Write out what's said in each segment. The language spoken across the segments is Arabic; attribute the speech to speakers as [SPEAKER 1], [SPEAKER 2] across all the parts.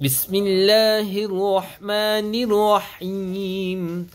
[SPEAKER 1] بسم الله الرحمن الرحيم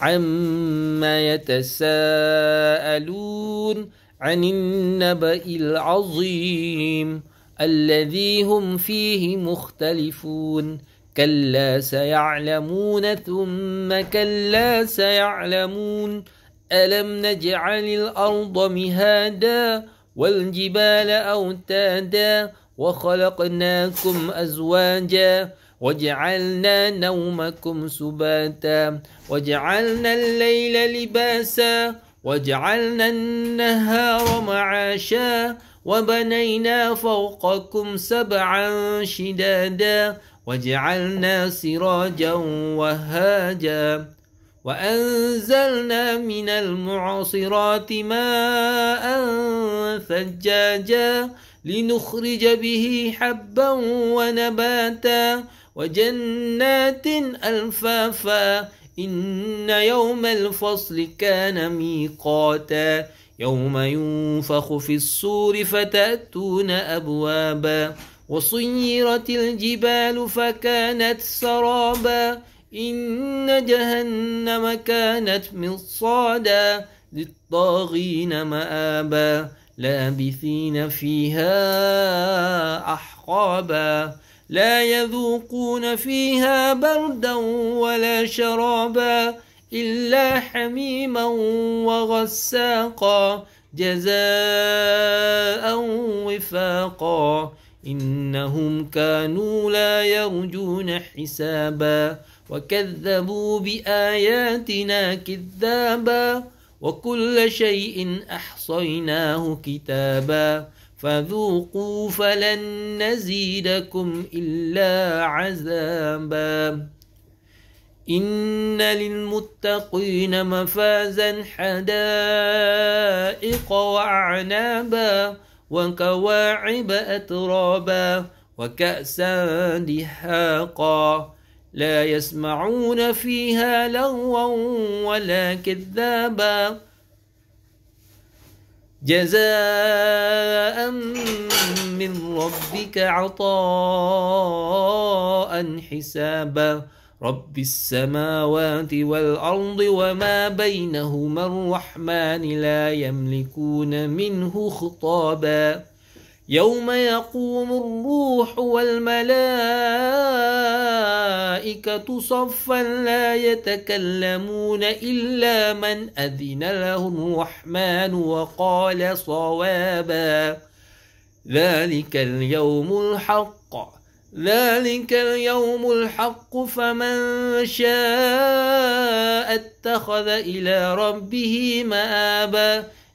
[SPEAKER 1] عما يتساءلون عن النبأ العظيم الذي هم فيه مختلفون كلا سيعلمون ثم كلا سيعلمون ألم نجعل الأرض مهادا والجبال أوتادا وخلقناكم أزواجا وجعلنا نومكم سباتا وجعلنا الليل لباسا وجعلنا النهار معاشا وبنينا فوقكم سبعا شدادا وجعلنا سراجا وهاجا وأنزلنا من المعصرات ماء ثجاجا لنخرج به حبا ونباتا وجنات ألفافا إن يوم الفصل كان ميقاتا يوم ينفخ في الصور فتأتون أبوابا وصيرت الجبال فكانت سرابا إن جهنم كانت مصادا للطاغين مآبا لابثين فيها أحقابا لا يذوقون فيها بردا ولا شرابا إلا حميما وغساقا جزاء وفاقا إنهم كانوا لا يرجون حسابا وكذبوا بآياتنا كذابا وكل شيء أحصيناه كتابا فذوقوا فلن نزيدكم إلا عذابا إن للمتقين مفازا حدائق وأعنابا وكواعب أترابا وكأسا دهاقا لا يسمعون فيها لغوا ولا كذابا جزاء من ربك عطاء حسابا رب السماوات والأرض وما بينهما الرحمن لا يملكون منه خطابا يوم يقوم الروح والملائكة صفا لا يتكلمون إلا من أذن له الرحمن وقال صوابا ذلك اليوم الحق ذلك اليوم الحق فمن شاء اتخذ إلى ربه مآبا